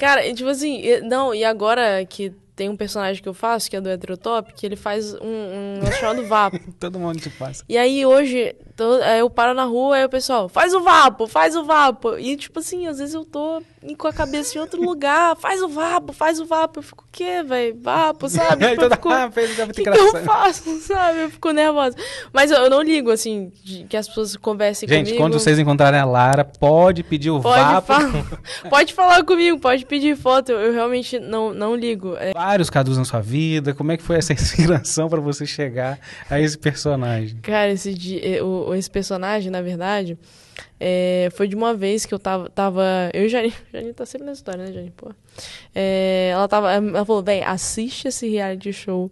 Cara, tipo assim, não, e agora que tem um personagem que eu faço, que é do Heterotop, que ele faz um, um chamado Vapo. Todo mundo que faz. E aí hoje, tô, eu paro na rua, aí o pessoal, faz o Vapo, faz o Vapo. E tipo assim, às vezes eu tô com a cabeça em outro lugar. Faz o vapo, faz o vapo. Eu fico, o quê, velho? Vapo, sabe? Eu fico, então tá, o que, que eu faço, sabe? Eu fico nervosa. Mas eu, eu não ligo, assim, que as pessoas conversem Gente, comigo. Gente, quando vocês encontrarem a Lara, pode pedir o pode vapo. Fa pode falar comigo, pode pedir foto. Eu, eu realmente não, não ligo. É... Vários Cadus na sua vida. Como é que foi essa inspiração para você chegar a esse personagem? Cara, esse, eh, esse personagem, na verdade... É, foi de uma vez que eu tava. tava eu e Jane, Jane tá sempre nessa história, né, Jane? Pô. É, ela, tava, ela falou, bem, assiste esse reality show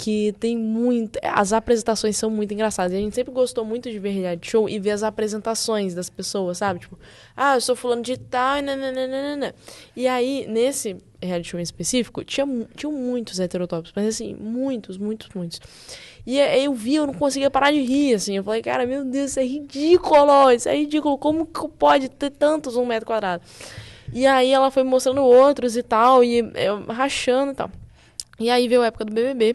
que tem muito. As apresentações são muito engraçadas. E a gente sempre gostou muito de ver reality show e ver as apresentações das pessoas, sabe? Tipo, ah, eu sou fulano de tal, e nananana. E aí, nesse reality show em específico, tinha, tinha muitos heterotópicos, mas assim, muitos, muitos, muitos. E aí eu vi, eu não conseguia parar de rir, assim. Eu falei, cara, meu Deus, isso é ridículo, isso é ridículo. Como que pode ter tantos um metro quadrado? E aí ela foi mostrando outros e tal, e eu rachando e tal. E aí veio a época do BBB.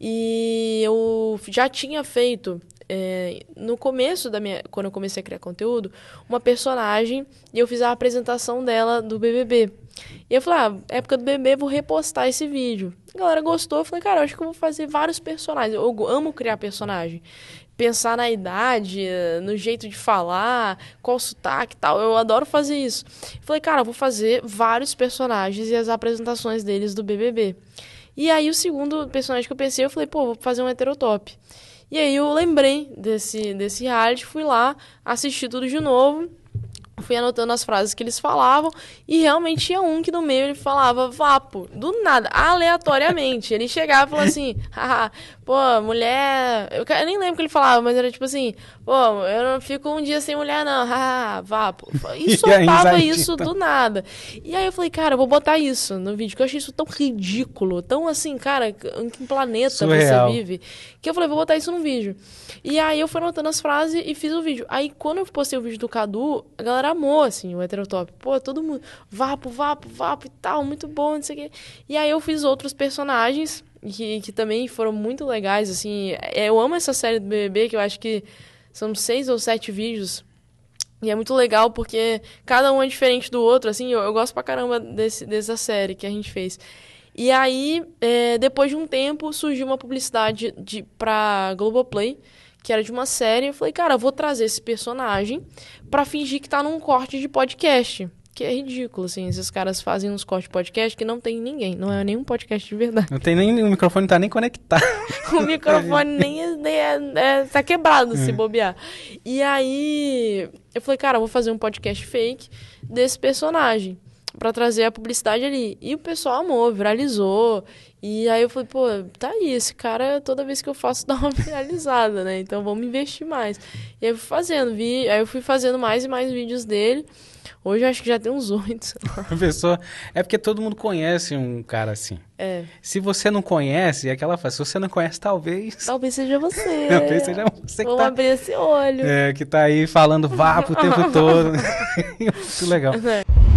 E eu já tinha feito, é, no começo da minha. Quando eu comecei a criar conteúdo, uma personagem e eu fiz a apresentação dela do BBB. E eu falei, ah, época do BBB, vou repostar esse vídeo. A galera gostou, eu falei, cara, eu acho que eu vou fazer vários personagens. Eu amo criar personagem. Pensar na idade, no jeito de falar, qual sotaque e tal. Eu adoro fazer isso. Eu falei, cara, eu vou fazer vários personagens e as apresentações deles do BBB. E aí o segundo personagem que eu pensei, eu falei, pô, vou fazer um heterotop. E aí eu lembrei desse, desse reality, fui lá, assisti tudo de novo fui anotando as frases que eles falavam e realmente tinha um que no meio ele falava vapo, do nada, aleatoriamente. ele chegava e falava assim, pô, mulher. Eu, eu, nem lembro o que ele falava, mas era tipo assim, pô, eu não fico um dia sem mulher, não, ah, vapo. E soltava isso então. do nada. E aí eu falei, cara, eu vou botar isso no vídeo, que eu achei isso tão ridículo, tão assim, cara, em que planeta Surreal. você vive? Que eu falei, vou botar isso no vídeo. E aí eu fui anotando as frases e fiz o vídeo. Aí quando eu postei o vídeo do Cadu, a galera amou, assim, o heterotop. Pô, todo mundo, vapo, vapo, vapo e tal, muito bom, não sei o quê. E aí eu fiz outros personagens que, que também foram muito legais, assim. É, eu amo essa série do BBB, que eu acho que são seis ou sete vídeos. E é muito legal porque cada um é diferente do outro, assim. Eu, eu gosto pra caramba desse, dessa série que a gente fez. E aí, é, depois de um tempo, surgiu uma publicidade de, pra Globoplay. Play que era de uma série. Eu falei, cara, eu vou trazer esse personagem para fingir que tá num corte de podcast. Que é ridículo, assim. Esses caras fazem uns cortes de podcast que não tem ninguém. Não é nenhum podcast de verdade. Não tem nem. O microfone tá nem conectado. o microfone é. nem, é, nem é, é, tá quebrado se é. bobear. E aí. Eu falei, cara, eu vou fazer um podcast fake desse personagem para trazer a publicidade ali. E o pessoal amou, viralizou. E aí eu falei, pô, tá aí, esse cara toda vez que eu faço dá uma viralizada, né? Então vamos investir mais. E aí eu fui fazendo, vi, aí eu fui fazendo mais e mais vídeos dele. Hoje acho que já tem uns oito. Pessoa, é porque todo mundo conhece um cara assim. É. Se você não conhece, é aquela faz. Se você não conhece, talvez. Talvez seja você. talvez seja você Vamos que tá, abrir esse olho. É, que tá aí falando vá o tempo todo. Muito legal. É.